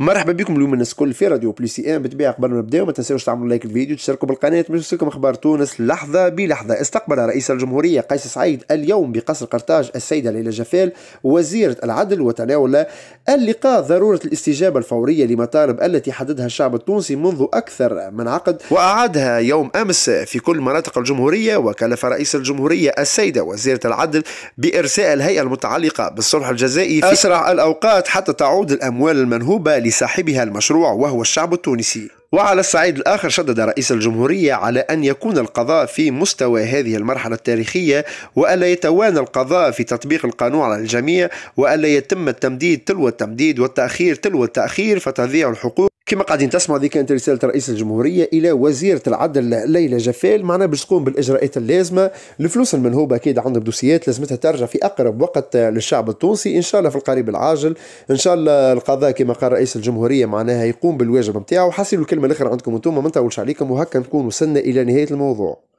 مرحبا بكم اليوم الناس الكل في راديو بليسي ام بالطبيعه قبل ما نبداو ما تنساوش تعملوا لايك للفيديو تشتركوا بالقناه باش يوصلكم اخبار تونس لحظه بلحظه استقبل رئيس الجمهوريه قيس سعيد اليوم بقصر قرطاج السيده ليلى جفال وزيره العدل وتناول اللقاء ضروره الاستجابه الفوريه لمطالب التي حددها الشعب التونسي منذ اكثر من عقد واعادها يوم امس في كل مناطق الجمهوريه وكلف رئيس الجمهوريه السيده وزيره العدل بارساء الهيئه المتعلقه بالصلح الجزائي في اسرع الاوقات حتى تعود الاموال المنهوبه لصاحبها المشروع وهو الشعب التونسي وعلى الصعيد الآخر شدد رئيس الجمهورية على أن يكون القضاء في مستوى هذه المرحلة التاريخية وألا يتوانى القضاء في تطبيق القانون على الجميع وألا يتم التمديد تلو التمديد والتأخير تلو التأخير فتضيع الحقوق كما قاعدين تسمع ذي كانت رساله رئيس الجمهوريه الى وزيره العدل ليلى جفال معناها باش تقوم بالاجراءات اللازمه الفلوس المنهوبه اكيد عندها دوسيات لازمتها ترجع في اقرب وقت للشعب التونسي ان شاء الله في القريب العاجل ان شاء الله القضاء كما قال رئيس الجمهوريه معناها يقوم بالواجب نتاعو حاسين الكلمه الاخرى عندكم انتم ما نطولش عليكم وهكا نكون وصلنا الى نهايه الموضوع